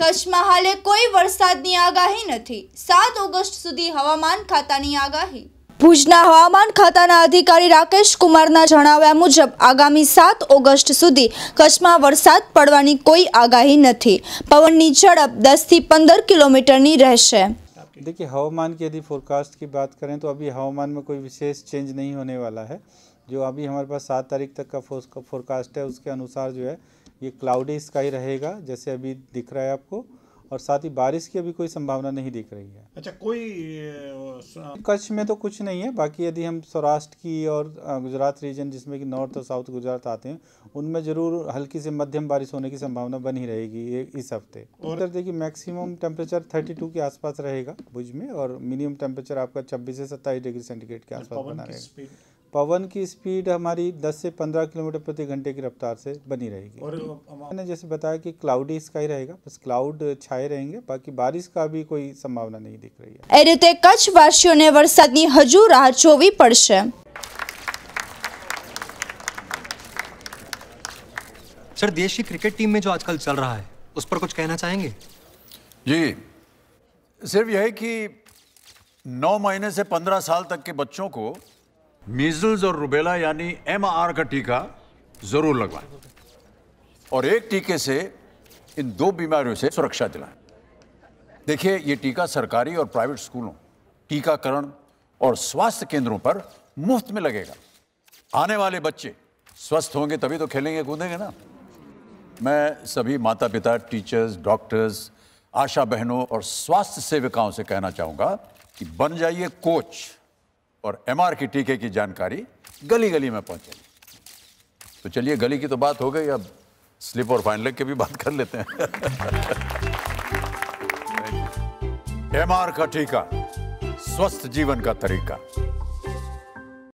कचमहले कोई बरसातની આગહી નથી 7 ઓગસ્ટ સુધી હવામાન ખાતાની આગહી પૂજણા હવામાન ખાતાના અધિકારી રાકેશ કુમારના જણાવ્યા મુજબ આગામી 7 ઓગસ્ટ સુધી કચ્છમાં વરસાદ પડવાની કોઈ આગહી નથી પવનની ઝડપ 10 થી 15 કિલોમીટરની રહેશે देखिए હવામાન કે યદી ફોરકાસ્ટ કે વાત કરે તો અબી હવામાન મે કોઈ વિશેષ ચેન્જ નહીં હોને વાલા હૈ જો અબી હમારે પાસ 7 તારીખ تک કા ફોરકાસ્ટ હે ઉસકે અનુસાર જો હે ये क्लाउडी स्काई रहेगा जैसे अभी दिख रहा है आपको और साथ ही बारिश की अभी कोई संभावना नहीं दिख रही है अच्छा कोई कच्छ में तो कुछ नहीं है बाकी यदि हम सौराष्ट्र की और गुजरात रीजन जिसमें कि नॉर्थ और साउथ गुजरात आते हैं उनमें जरूर हल्की से मध्यम बारिश होने की संभावना बनी रहेगी ये इस हफ्ते और उधर देखिए मैक्सिमम टेम्परेचर थर्टी के आसपास रहेगा भुज में और मिनिमम टेम्परेचर आपका छब्बीस से सत्ताईस डिग्री सेंटीग्रेड के अच्छा, आसपास बना रहेगा पवन की स्पीड हमारी 10 से 15 किलोमीटर प्रति घंटे की रफ्तार से बनी रहेगी और मैंने जैसे बताया कि क्लाउडी स्काई रहेगा बस क्लाउड छाए रहेंगे बाकी बारिश का भी કોઈ સંભાવના નહીં દેખ રહી છે એ રીતે કચ્છ વાસીઓને વરસાદની હજુ રાહ જોવી પડશે सर देश की क्रिकेट टीम में जो आजकल चल रहा है उस पर कुछ कहना चाहेंगे जी सिर्फ यही कि नौ महीने से पंद्रह साल तक के बच्चों को मीजल्स और रुबेला यानी एमआर का टीका जरूर लगवाएं और एक टीके से इन दो बीमारियों से सुरक्षा दिलाएं देखिए ये टीका सरकारी और प्राइवेट स्कूलों टीकाकरण और स्वास्थ्य केंद्रों पर मुफ्त में लगेगा आने वाले बच्चे स्वस्थ होंगे तभी तो खेलेंगे कूदेंगे ना मैं सभी माता पिता टीचर्स डॉक्टर्स आशा बहनों और स्वास्थ्य सेविकाओं से कहना चाहूँगा कि बन जाइए कोच और एमआर की टीके की जानकारी गली गली में पहुंचेगी तो चलिए गली की तो बात हो गई अब स्लिप और फाइनल की भी बात कर लेते हैं एमआर का टीका स्वस्थ जीवन का तरीका